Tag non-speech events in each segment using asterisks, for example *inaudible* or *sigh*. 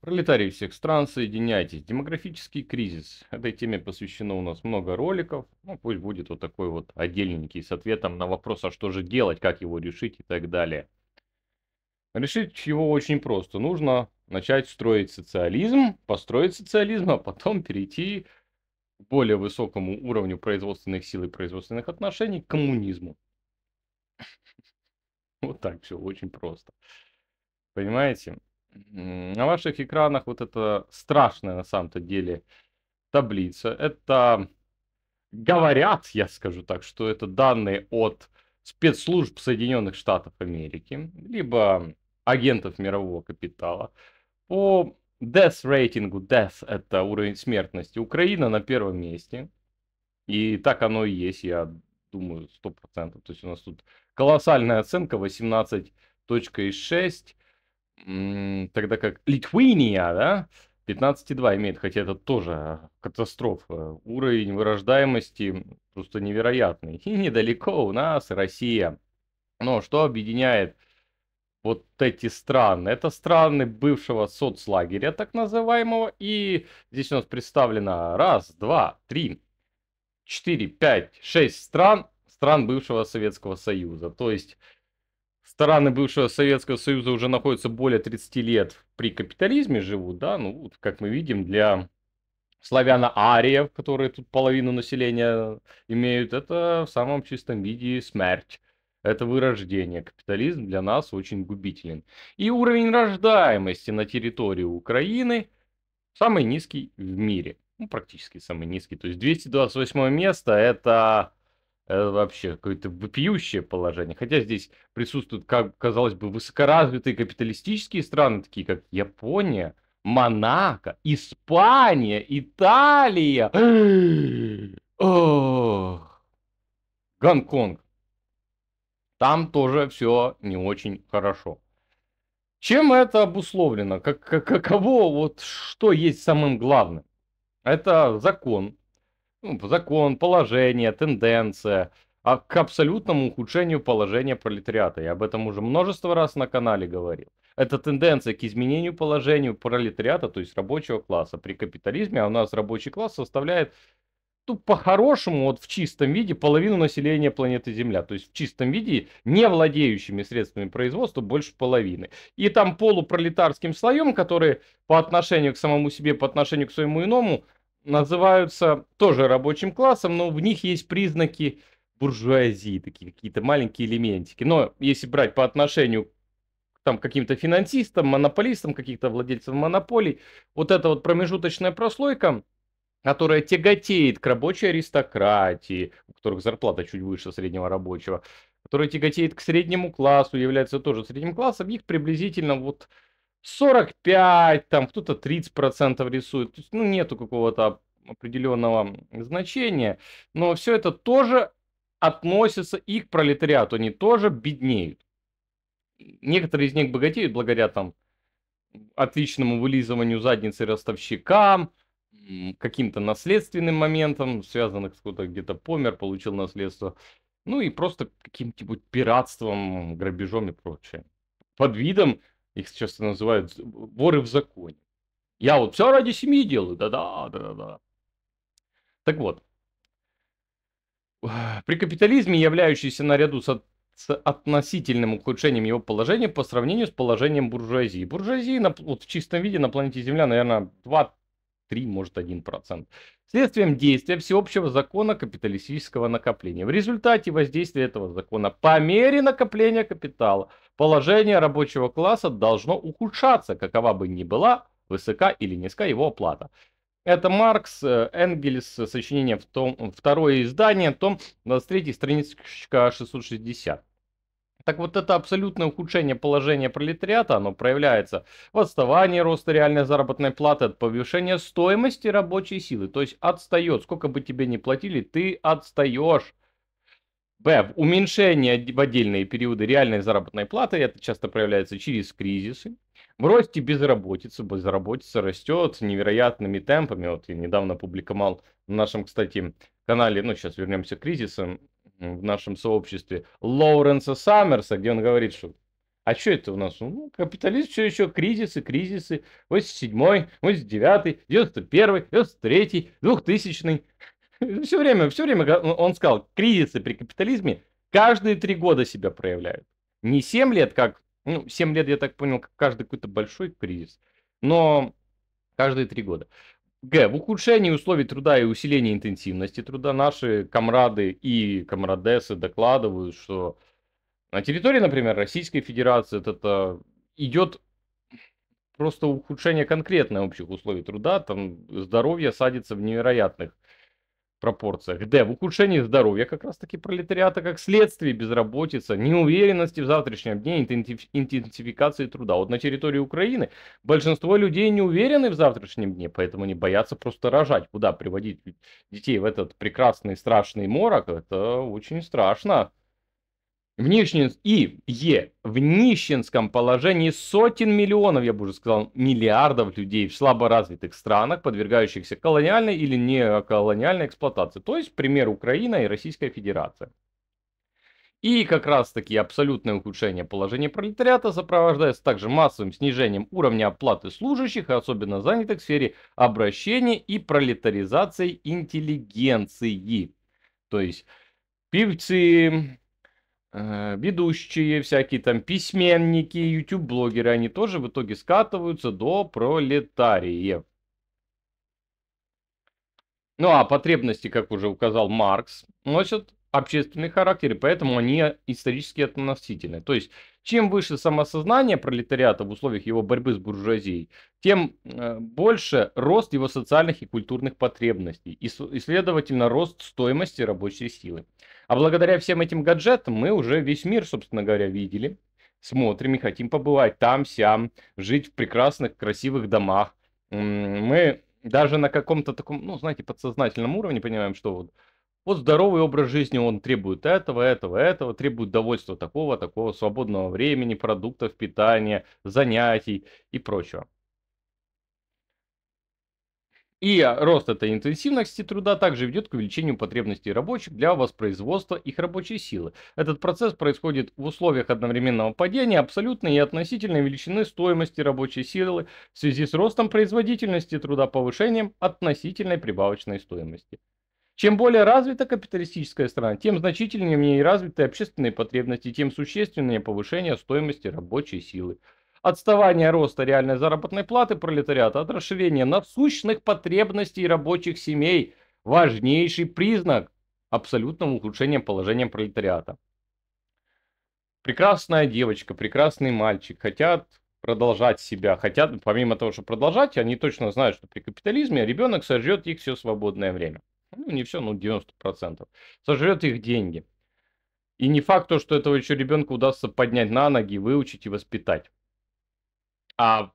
Пролетарии всех стран, соединяйтесь. Демографический кризис. Этой теме посвящено у нас много роликов. Ну, пусть будет вот такой вот отдельненький с ответом на вопрос, а что же делать, как его решить и так далее. Решить его очень просто. Нужно начать строить социализм, построить социализм, а потом перейти к более высокому уровню производственных сил и производственных отношений к коммунизму. *laughs* Вот так все очень просто. Понимаете? На ваших экранах вот эта страшная на самом-то деле таблица. Это говорят, я скажу так, что это данные от спецслужб Соединенных Штатов Америки, либо агентов мирового капитала. По death рейтингу, death это уровень смертности, Украина на первом месте. И так оно и есть, я думаю, 100%. То есть у нас тут колоссальная оценка 18.6. Тогда как Литвиния, да, 15,2 имеет, хотя это тоже катастрофа. Уровень вырождаемости просто невероятный. И *laughs* недалеко у нас Россия. Но что объединяет вот эти страны? Это страны бывшего соцлагеря, так называемого. И здесь у нас представлено раз, два, три, четыре, пять, шесть стран, стран бывшего Советского Союза. То есть страны бывшего Советского Союза уже находятся более 30 лет при капитализме живут, да, ну, вот как мы видим, для славяно-ариев, которые тут половину населения имеют, это в самом чистом виде смерть. Это вырождение. Капитализм для нас очень губителен. И уровень рождаемости на территории Украины самый низкий в мире. Ну, практически самый низкий. То есть 228 место это Э, вообще какое-то вопиющее положение. Хотя здесь присутствуют, как казалось бы, высокоразвитые капиталистические страны, такие как Япония, Монако, Испания, Италия, *gasps* Ох. Гонконг. Там тоже все не очень хорошо. Чем это обусловлено? Как, как, каково, вот что есть самым главным? Это закон, ну, закон, положение, тенденция, а к абсолютному ухудшению положения пролетариата. Я об этом уже множество раз на канале говорил. Это тенденция к изменению положению пролетариата, то есть рабочего класса. При капитализме а у нас рабочий класс составляет ну, по-хорошему, вот в чистом виде, половину населения планеты Земля. То есть в чистом виде, не владеющими средствами производства, больше половины. И там полупролетарским слоем, который по отношению к самому себе, по отношению к своему иному, называются тоже рабочим классом, но в них есть признаки буржуазии, такие какие-то маленькие элементики. Но если брать по отношению к там каким-то финансистам, монополистам, каких-то владельцам монополий, вот эта вот промежуточная прослойка, которая тяготеет к рабочей аристократии, у которых зарплата чуть выше среднего рабочего, которая тяготеет к среднему классу, является тоже средним классом, их приблизительно вот 45, там кто-то 30% рисует. То есть, ну, нету какого-то определенного значения. Но все это тоже относится и к пролетариату. Они тоже беднеют. Некоторые из них богатеют благодаря там отличному вылизыванию задницы ростовщикам, каким-то наследственным моментом, связанных с кто-то где-то помер, получил наследство. Ну и просто каким-нибудь пиратством, грабежом и прочее. Под видом их часто называют воры в законе. Я вот все ради семьи делаю, да-да, да-да. Так вот, *sighs* при капитализме, являющийся наряду с, с относительным ухудшением его положения по сравнению с положением буржуазии. Буржуазии на, вот в чистом виде на планете Земля, наверное, 2-3, может 1%. Следствием действия всеобщего закона капиталистического накопления. В результате воздействия этого закона по мере накопления капитала – Положение рабочего класса должно ухудшаться, какова бы ни была высока или низка его оплата. Это Маркс, э, Энгельс, сочинение в том, второе издание, том 23, э, страничка 660. Так вот это абсолютное ухудшение положения пролетариата, оно проявляется в отставании роста реальной заработной платы от повышения стоимости рабочей силы. То есть отстает, сколько бы тебе ни платили, ты отстаешь Б. Уменьшение в отдельные периоды реальной заработной платы, это часто проявляется через кризисы. В росте безработицы, безработица растет невероятными темпами. Вот я недавно публиковал в нашем, кстати, канале, ну сейчас вернемся к кризисам, в нашем сообществе Лоуренса Саммерса, где он говорит, что а что это у нас? Ну, капитализм, все еще кризисы, кризисы. 87-й, 89-й, 91-й, 93-й, 2000-й. *laughs* Все время, все время он сказал, кризисы при капитализме каждые три года себя проявляют. Не семь лет, как, ну, семь лет, я так понял, как каждый какой-то большой кризис, но каждые три года. Г. В ухудшении условий труда и усилении интенсивности труда наши комрады и комрадесы докладывают, что на территории, например, Российской Федерации это, идет просто ухудшение конкретно общих условий труда, там здоровье садится в невероятных пропорциях. Д. В ухудшении здоровья как раз таки пролетариата как следствие безработица, неуверенности в завтрашнем дне, интенсификации труда. Вот на территории Украины большинство людей не уверены в завтрашнем дне, поэтому не боятся просто рожать. Куда приводить детей в этот прекрасный страшный морок, это очень страшно. В нищен... И Е. В нищенском положении сотен миллионов, я бы уже сказал, миллиардов людей в слаборазвитых странах, подвергающихся колониальной или неколониальной эксплуатации. То есть, пример Украина и Российская Федерация. И как раз таки абсолютное ухудшение положения пролетариата сопровождается также массовым снижением уровня оплаты служащих, особенно занятых в сфере обращения и пролетаризации интеллигенции. То есть певцы, Э, ведущие, всякие там письменники, YouTube-блогеры, они тоже в итоге скатываются до пролетариев. Ну а потребности, как уже указал Маркс, носят общественный характер, и поэтому они исторически относительны. То есть, чем выше самосознание пролетариата в условиях его борьбы с буржуазией, тем э, больше рост его социальных и культурных потребностей, и, и следовательно, рост стоимости рабочей силы. А благодаря всем этим гаджетам мы уже весь мир, собственно говоря, видели, смотрим и хотим побывать там, сям, жить в прекрасных, красивых домах. Мы даже на каком-то таком, ну, знаете, подсознательном уровне понимаем, что вот, вот здоровый образ жизни, он требует этого, этого, этого, требует довольства такого, такого свободного времени, продуктов питания, занятий и прочего. И рост этой интенсивности труда также ведет к увеличению потребностей рабочих для воспроизводства их рабочей силы. Этот процесс происходит в условиях одновременного падения абсолютной и относительной величины стоимости рабочей силы в связи с ростом производительности труда повышением относительной прибавочной стоимости. Чем более развита капиталистическая страна, тем значительнее в ней развиты общественные потребности, тем существеннее повышение стоимости рабочей силы отставание роста реальной заработной платы пролетариата от расширения насущных потребностей рабочих семей – важнейший признак абсолютного ухудшения положения пролетариата. Прекрасная девочка, прекрасный мальчик хотят продолжать себя, хотят, помимо того, что продолжать, они точно знают, что при капитализме ребенок сожрет их все свободное время. Ну, не все, ну, 90%. Сожрет их деньги. И не факт то, что этого еще ребенка удастся поднять на ноги, выучить и воспитать а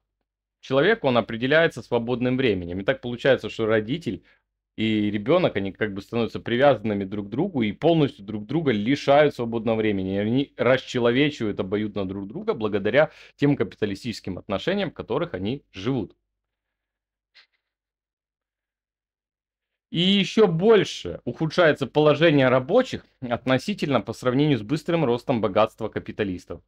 человек, он определяется свободным временем. И так получается, что родитель и ребенок, они как бы становятся привязанными друг к другу и полностью друг друга лишают свободного времени. И они расчеловечивают обоюдно друг друга благодаря тем капиталистическим отношениям, в которых они живут. И еще больше ухудшается положение рабочих относительно по сравнению с быстрым ростом богатства капиталистов.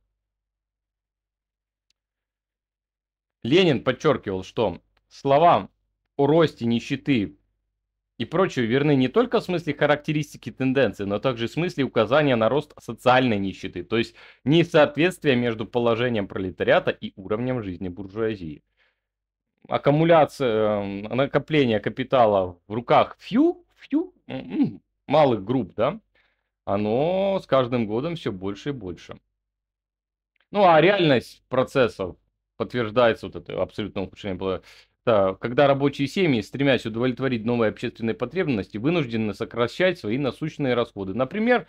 Ленин подчеркивал, что слова о росте нищеты и прочее верны не только в смысле характеристики тенденции, но также в смысле указания на рост социальной нищеты, то есть несоответствие между положением пролетариата и уровнем жизни буржуазии. Аккумуляция, э, накопление капитала в руках фью, фью, малых групп, да, оно с каждым годом все больше и больше. Ну а реальность процессов подтверждается вот это абсолютное ухудшение было да, когда рабочие семьи, стремясь удовлетворить новые общественные потребности, вынуждены сокращать свои насущные расходы. Например,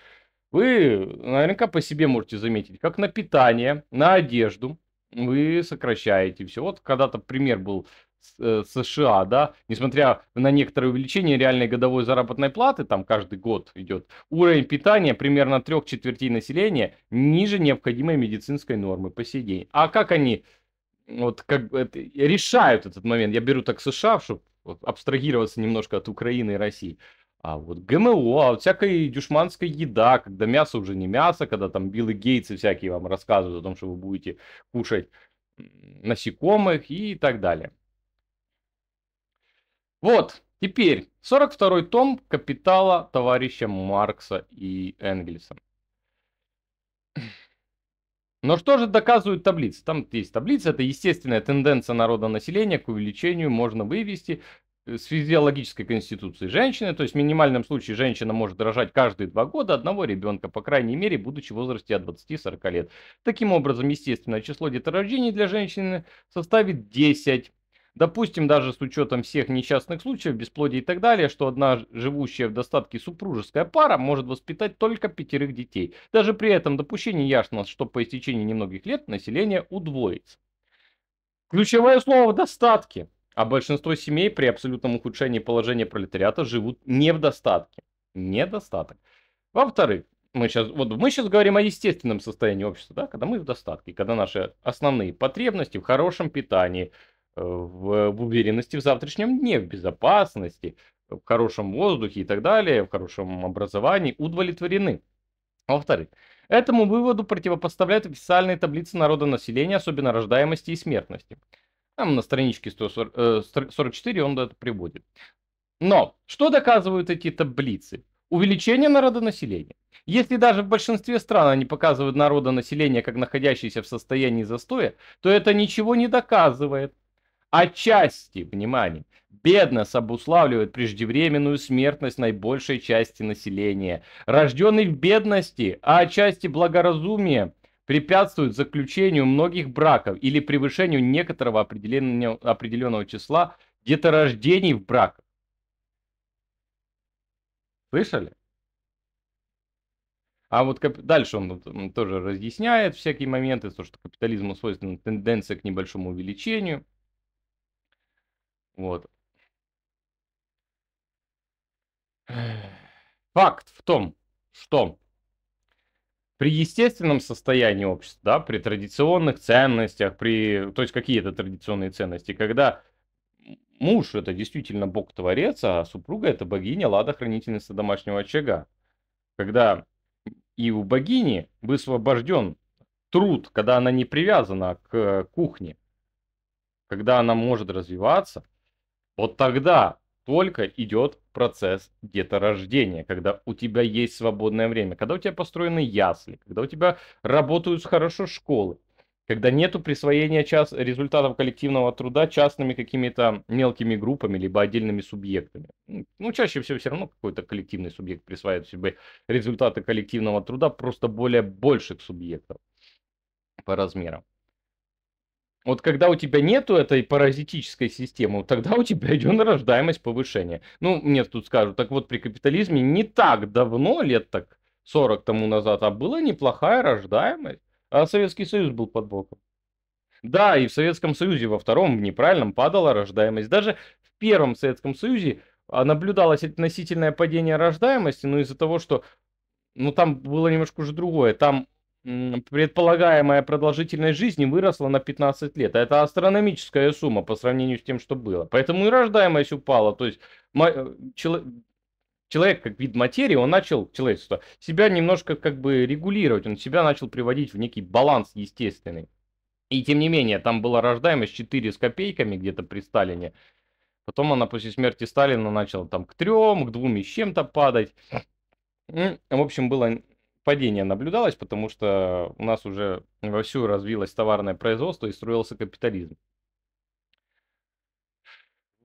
вы наверняка по себе можете заметить, как на питание, на одежду вы сокращаете все. Вот когда-то пример был с э, США, да, несмотря на некоторое увеличение реальной годовой заработной платы, там каждый год идет, уровень питания примерно трех четвертей населения ниже необходимой медицинской нормы по сей день. А как они вот как это, решают этот момент. Я беру так США, чтобы абстрагироваться немножко от Украины и России. А вот ГМО, а вот всякая дюшманская еда, когда мясо уже не мясо, когда там Биллы Гейтсы всякие вам рассказывают о том, что вы будете кушать насекомых и так далее. Вот, теперь 42 том «Капитала» товарища Маркса и Энгельса. Но что же доказывают таблицы? Там есть таблица, это естественная тенденция народа населения к увеличению, можно вывести э, с физиологической конституцией женщины, то есть в минимальном случае женщина может рожать каждые два года одного ребенка, по крайней мере, будучи в возрасте от 20-40 лет. Таким образом, естественное число деторождений для женщины составит 10, Допустим, даже с учетом всех несчастных случаев, бесплодия и так далее, что одна живущая в достатке супружеская пара может воспитать только пятерых детей. Даже при этом допущение ясно, что по истечении немногих лет население удвоится. Ключевое слово в достатке. А большинство семей при абсолютном ухудшении положения пролетариата живут не в достатке. Недостаток. Во-вторых, мы сейчас, вот мы сейчас говорим о естественном состоянии общества, да, когда мы в достатке, когда наши основные потребности в хорошем питании, в, в уверенности в завтрашнем дне, в безопасности, в хорошем воздухе и так далее, в хорошем образовании удовлетворены. Во-вторых, этому выводу противопоставляют официальные таблицы населения особенно рождаемости и смертности. Там на страничке 144 э, он это приводит. Но что доказывают эти таблицы? Увеличение народонаселения. Если даже в большинстве стран они показывают народонаселение как находящееся в состоянии застоя, то это ничего не доказывает отчасти, внимание, бедность обуславливает преждевременную смертность наибольшей части населения. Рожденный в бедности, а отчасти благоразумие, препятствует заключению многих браков или превышению некоторого определенного, определенного числа деторождений в браках. Слышали? А вот кап... дальше он тоже разъясняет всякие моменты, то, что капитализму свойственна тенденция к небольшому увеличению – вот. Факт в том, что при естественном состоянии общества, да, при традиционных ценностях, при, то есть какие это традиционные ценности, когда муж это действительно бог-творец, а супруга это богиня, лада хранительница домашнего очага. Когда и у богини высвобожден труд, когда она не привязана к э, кухне, когда она может развиваться – вот тогда только идет процесс деторождения, когда у тебя есть свободное время, когда у тебя построены ясли, когда у тебя работают хорошо школы, когда нету присвоения час... результатов коллективного труда частными какими-то мелкими группами либо отдельными субъектами. Ну, чаще всего все равно какой-то коллективный субъект присваивает себе результаты коллективного труда просто более больших субъектов по размерам. Вот когда у тебя нету этой паразитической системы, тогда у тебя идет рождаемость повышения. Ну, мне тут скажут, так вот при капитализме не так давно, лет так 40 тому назад, а была неплохая рождаемость. А Советский Союз был под боком. Да, и в Советском Союзе во втором, в неправильном, падала рождаемость. Даже в первом Советском Союзе а, наблюдалось относительное падение рождаемости, но из-за того, что ну, там было немножко уже другое. Там предполагаемая продолжительность жизни выросла на 15 лет. Это астрономическая сумма по сравнению с тем, что было. Поэтому и рождаемость упала. То есть э, человек как вид материи, он начал, человечество, себя немножко как бы регулировать, он себя начал приводить в некий баланс естественный. И тем не менее, там была рождаемость 4 с копейками где-то при Сталине. Потом она после смерти Сталина начала там к трем, к двум и с чем-то падать. В общем, было падение наблюдалось, потому что у нас уже вовсю развилось товарное производство и строился капитализм.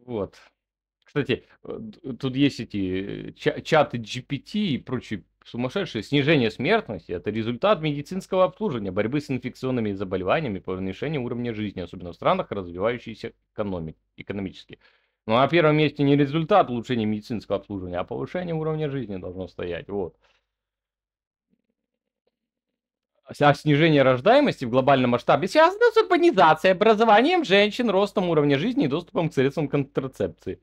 Вот. Кстати, э, тут есть эти э, чаты GPT и прочие сумасшедшие. Снижение смертности – это результат медицинского обслуживания, борьбы с инфекционными заболеваниями, повышение уровня жизни, особенно в странах, развивающихся экономик, экономически. Но ну, на первом месте не результат улучшения медицинского обслуживания, а повышение уровня жизни должно стоять. Вот снижение рождаемости в глобальном масштабе связано с урбанизацией, образованием женщин, ростом уровня жизни и доступом к средствам контрацепции.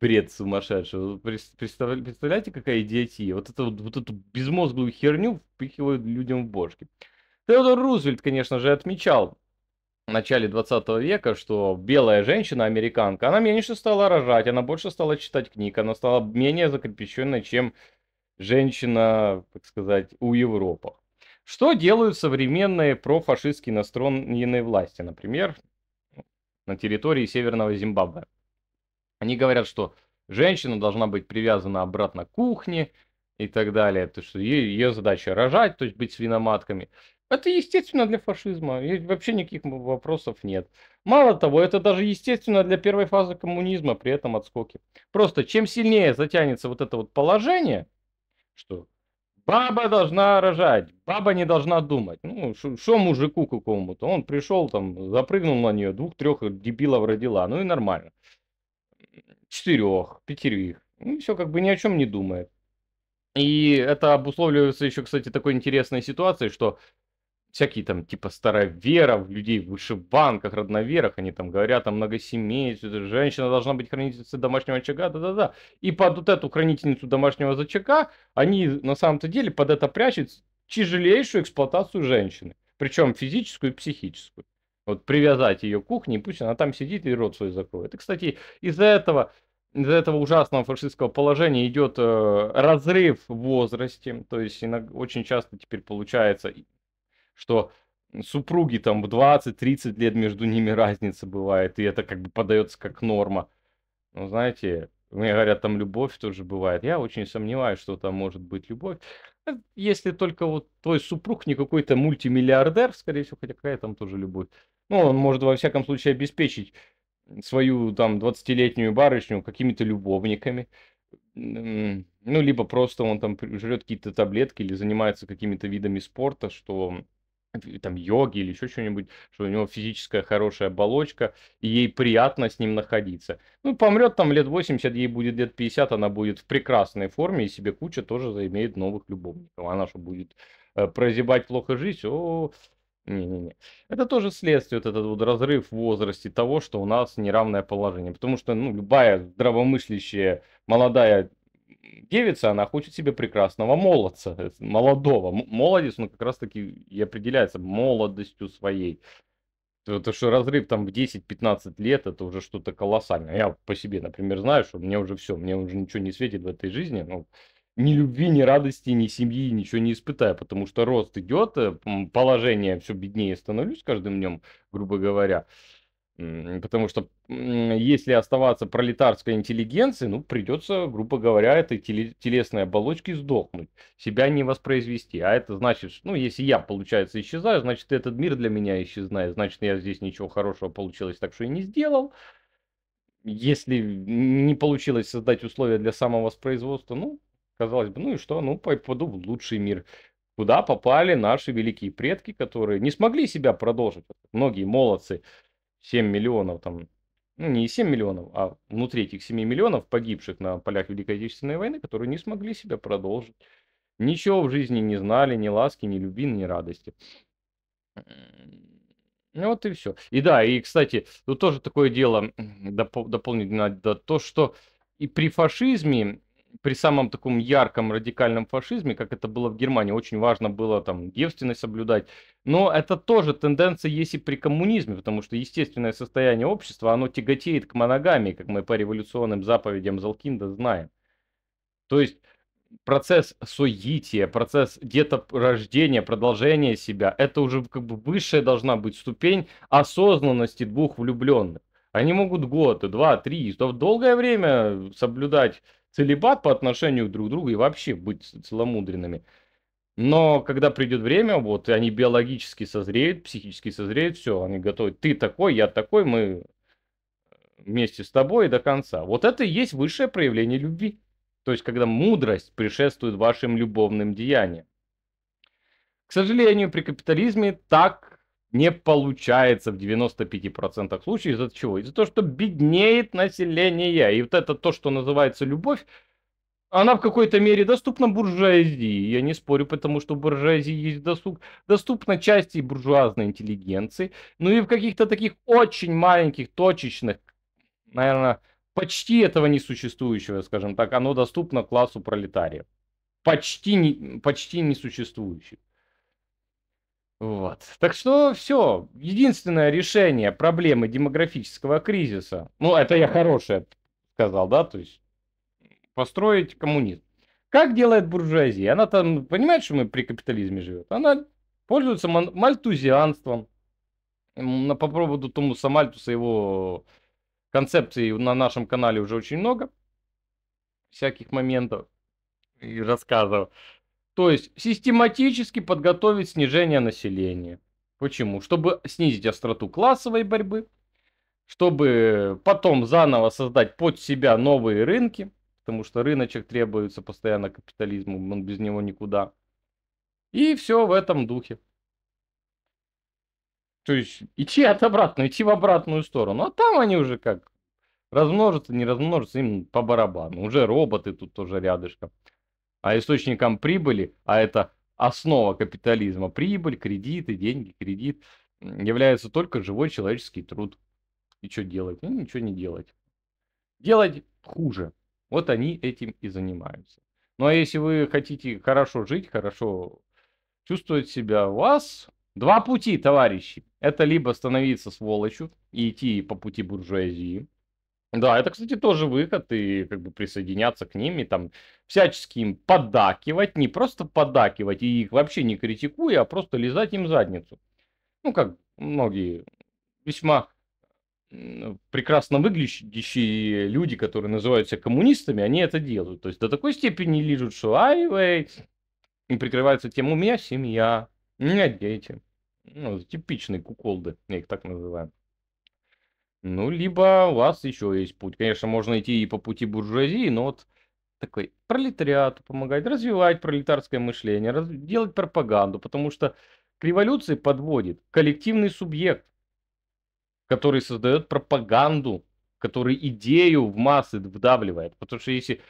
Бред сумасшедший. Представляете, какая идиотия? Вот, это, вот эту безмозглую херню впихивают людям в бошки. Теодор Рузвельт, конечно же, отмечал в начале 20 века, что белая женщина, американка, она меньше стала рожать, она больше стала читать книг, она стала менее закрепощенной, чем женщина, так сказать, у Европы. Что делают современные профашистские настроенные власти, например, на территории Северного Зимбабве? Они говорят, что женщина должна быть привязана обратно к кухне и так далее, то что ее задача рожать, то есть быть свиноматками. Это естественно для фашизма, и вообще никаких вопросов нет. Мало того, это даже естественно для первой фазы коммунизма при этом отскоке. Просто чем сильнее затянется вот это вот положение, что Баба должна рожать, баба не должна думать. Ну, что мужику какому-то? Он пришел там, запрыгнул на нее, двух-трех дебилов родила, ну и нормально. Четырех, пятерых. Ну, все как бы ни о чем не думает. И это обусловливается еще, кстати, такой интересной ситуацией, что всякие там типа староверов людей в вышиванках, родноверах, они там говорят о многосемействе, женщина должна быть хранительницей домашнего очага, да-да-да. И под вот эту хранительницу домашнего зачага они на самом-то деле под это прячут тяжелейшую эксплуатацию женщины, причем физическую и психическую. Вот привязать ее к кухне, пусть она там сидит и рот свой закроет. И, кстати, из-за этого из-за этого ужасного фашистского положения идет э, разрыв в возрасте. То есть иногда, очень часто теперь получается, что супруги там в 20-30 лет между ними *laughs* разница бывает, и это как бы подается как норма. Ну, знаете, мне говорят, там любовь тоже бывает. Я очень сомневаюсь, что там может быть любовь. Э, если только вот твой супруг не какой-то мультимиллиардер, скорее всего, хотя какая там тоже любовь. Ну, он может во всяком случае обеспечить свою там 20-летнюю барышню какими-то любовниками. Ну, либо просто он там жрет какие-то таблетки или занимается какими-то видами спорта, что там йоги или еще что-нибудь, что у него физическая хорошая оболочка, и ей приятно с ним находиться. Ну, помрет там лет 80, ей будет лет 50, она будет в прекрасной форме, и себе куча тоже заимеет новых любовников. Она что, будет э, прозябать плохо жизнь? О, не-не-не. Это тоже следствие, вот этот вот разрыв в возрасте того, что у нас неравное положение. Потому что, ну, любая здравомыслящая молодая девица, она хочет себе прекрасного молодца, э, молодого. Молодец, он ну, как раз таки и определяется молодостью своей. То, что разрыв там в 10-15 лет, это уже что-то колоссальное. Я по себе, например, знаю, что мне уже все, мне уже ничего не светит в этой жизни. Ну, ни любви, ни радости, ни семьи, ничего не испытаю, потому что рост идет, э, положение все беднее становлюсь с каждым днем, грубо говоря. Потому что если оставаться пролетарской интеллигенцией, ну, придется, грубо говоря, этой телесной оболочке сдохнуть, себя не воспроизвести. А это значит, ну, если я, получается, исчезаю, значит, этот мир для меня исчезает, значит, я здесь ничего хорошего получилось, так что и не сделал. Если не получилось создать условия для самовоспроизводства, ну, казалось бы, ну и что, ну, попаду в лучший мир куда попали наши великие предки, которые не смогли себя продолжить. Многие молодцы 7 миллионов там, ну не 7 миллионов, а внутри этих 7 миллионов погибших на полях Великой Отечественной войны, которые не смогли себя продолжить. Ничего в жизни не знали, ни ласки, ни любви, ни радости. Ну вот и все. И да, и кстати, тут тоже такое дело доп дополнительно, да, то, что и при фашизме при самом таком ярком радикальном фашизме, как это было в Германии, очень важно было там девственность соблюдать. Но это тоже тенденция есть и при коммунизме, потому что естественное состояние общества, оно тяготеет к моногамии, как мы по революционным заповедям Залкинда знаем. То есть процесс соития, процесс где-то рождения, продолжения себя, это уже как бы высшая должна быть ступень осознанности двух влюбленных. Они могут год, два, три, долгое время соблюдать целебат по отношению друг к другу и вообще быть целомудренными. Но когда придет время, вот, и они биологически созреют, психически созреют, все, они готовы. Ты такой, я такой, мы вместе с тобой до конца. Вот это и есть высшее проявление любви. То есть, когда мудрость пришествует вашим любовным деяниям. К сожалению, при капитализме так не получается в 95% случаев. Из-за чего? Из-за того, что беднеет население. И вот это то, что называется любовь, она в какой-то мере доступна буржуазии. Я не спорю, потому что буржуазии есть доступ Доступна части буржуазной интеллигенции. Ну и в каких-то таких очень маленьких, точечных, наверное, почти этого несуществующего, скажем так, оно доступно классу пролетариев. Почти, не, почти несуществующих. Вот. Так что все. Единственное решение проблемы демографического кризиса, ну это я хорошее сказал, да, то есть построить коммунизм. Как делает буржуазия? Она там, понимает, что мы при капитализме живет? Она пользуется мальтузианством. На, по поводу Томуса Мальтуса его концепции на нашем канале уже очень много всяких моментов и рассказов. То есть систематически подготовить снижение населения. Почему? Чтобы снизить остроту классовой борьбы, чтобы потом заново создать под себя новые рынки, потому что рыночек требуется постоянно капитализму, он без него никуда. И все в этом духе. То есть идти от обратного, идти в обратную сторону. А там они уже как размножатся, не размножатся, им по барабану. Уже роботы тут тоже рядышком а источником прибыли, а это основа капитализма, прибыль, кредиты, деньги, кредит, является только живой человеческий труд. И что делать? Ну, ничего не делать. Делать хуже. Вот они этим и занимаются. Ну, а если вы хотите хорошо жить, хорошо чувствовать себя, у вас два пути, товарищи. Это либо становиться сволочью и идти по пути буржуазии, да, это, кстати, тоже выход, и как бы присоединяться к ним, и там всячески им подакивать, не просто подакивать, и их вообще не критикуя, а просто лизать им задницу. Ну, как многие весьма прекрасно выглядящие люди, которые называются коммунистами, они это делают. То есть до такой степени лижут, что ай, вей, и прикрываются тем, у меня семья, у меня дети. Ну, типичные куколды, я их так называю. Ну, либо у вас еще есть путь. Конечно, можно идти и по пути буржуазии, но вот такой пролетариату помогать, развивать пролетарское мышление, раз... делать пропаганду, потому что к революции подводит коллективный субъект, который создает пропаганду, который идею в массы вдавливает. Потому что если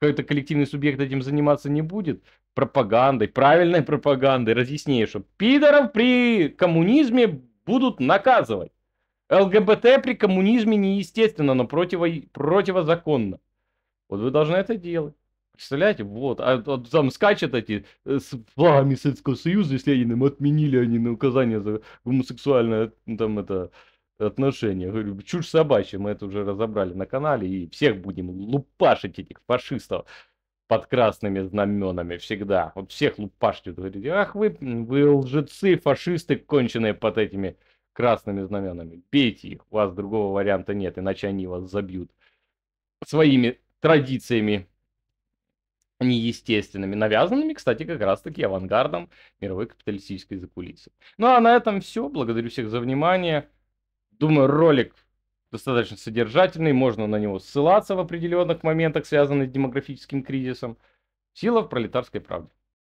какой-то коллективный субъект этим заниматься не будет, пропагандой, правильной *laughs* пропагандой, разъяснее, что пидоров при коммунизме будут наказывать. ЛГБТ при коммунизме неестественно, но противо, противозаконно. Вот вы должны это делать. Представляете, вот, а, а там скачут эти э, с флагами Советского Союза если они, Лениным, отменили они а на указание за гомосексуальное там это отношение. Говорю, чушь собачья, мы это уже разобрали на канале, и всех будем лупашить этих фашистов под красными знаменами всегда. Вот всех лупашьте, говорите, ах вы, вы лжецы, фашисты конченые под этими красными знаменами. Бейте их, у вас другого варианта нет, иначе они вас забьют своими традициями неестественными, навязанными, кстати, как раз-таки авангардом мировой капиталистической закулисы. Ну а на этом все. Благодарю всех за внимание. Думаю, ролик достаточно содержательный, можно на него ссылаться в определенных моментах, связанных с демографическим кризисом. Сила в пролетарской правде.